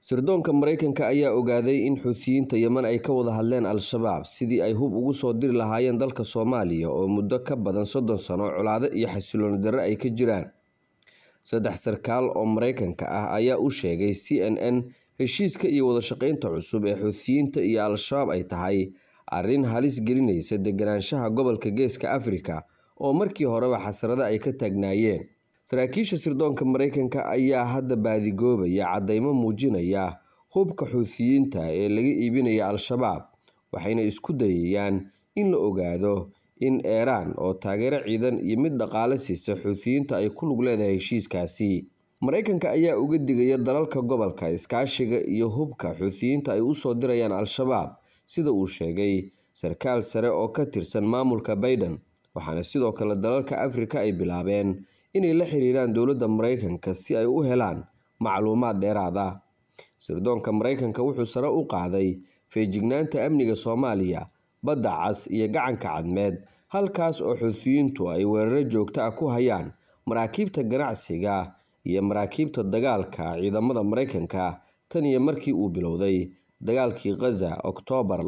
sirdoonka maraykanka ayaa ogaaday in xuutiyiinta yeman ay ka wada hadleen al-shabaab sidii ay hub ugu soo diri lahaayeen dalka soomaaliya oo muddo ka badan soddon sano colaado iyo xasilooni darre ay ka jiraan saddex sarkaal oo maraykanka ah ayaa u sheegay c n n heshiiska iyo wadashaqaynta cusub ee xuutiyiinta iyo al-shabaab ay tahay arrin halis gelinaysa degenaanshaha gobolka geeska afrika oo markii horeba xasarado ay ka taagnaayeen saraakiisha sirdoonka maraykanka ayaa hadda baadigoobaya cadeymo muujinaya hubka Xuuthiyiinta ee laga iibinaya Al-Shabaab waxayna isku dayayaan in la ogaado in Iran oo taageero ciidan iyo mid dhaqaale siisa Xuuthiyiinta ay ku lug leedahay heshiiskaasi. maraykanka ayaa uga digaya dalalka gobolka iskaashiga iyo hubka xuutiyiinta ay u soo dirayaan Al-Shabaab sida uu sheegay sarkaal sare oo ka tirsan maamulka Biden waxaana sidoo kale dalalka Afrika ay bilaabeen inay la xiriiraan dowladda Mareykanka si ay u helaan macluumaad dheeraad ah sirdoonka Mareykanka wuxuu sare u qaaday feejignaanta amniga Soomaaliya badda cas iyo gacanka cadmeed halkaas oo xuuthiyiintu ay weeraro joogto ah ku hayaan maraakiibta ganacsiga iyo maraakiibta dagaalka ciidamada Mareykanka tan iyo markii uu bilowday dagaalkii khaza Oktoobar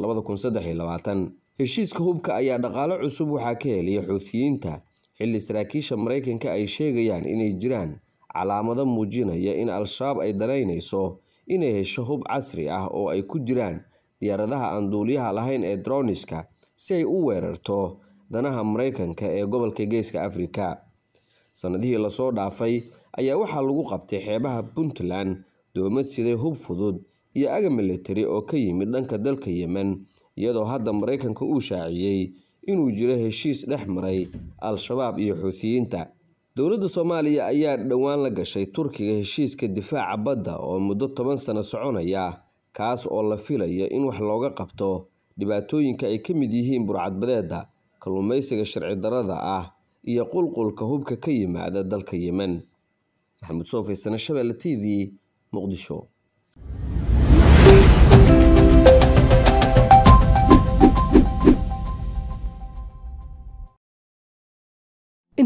heshiiska hubka ayaa dhaqaalo cusub waxaa ka heliya xuuthiyiinta xilli saraakiisha Maraykanka ay sheegayaan inay jiraan calaamado muujinaya in Al-shabaab ay danaynayso inay hesho hub casri ah oo ay ku jiraan diyaaradaha aan duuliyaha lahayn ee droniska si ay u weerarto danaha Maraykanka ee gobolka Geeska Afrika. Sanadihii lasoo dhaafay ayaa waxaa lagu qabtay xeebaha Puntland doomo siday hub fudud iyo aga militari oo ka yimid dhanka dalka Yemen iyadoo hadda Maraykanka uu shaaciyey inuu jiro heshiis dhex maray Al-Shabaab iyo xuutiyiinta Dowladda Soomaaliya ayaa dhowaan la gashay Turkiga heshiiska difaaca badda oo muddo toban sano soconaya, kaas oo la filayo in wax looga qabto dhibaatooyinka ay ka mid yihiin burcadbadeeda, kalluumaysiga sharci darada ah, iyo qulqulka hubka ka yimaada dalka Yemen. Maxamed Soofi, t v Muqdisho.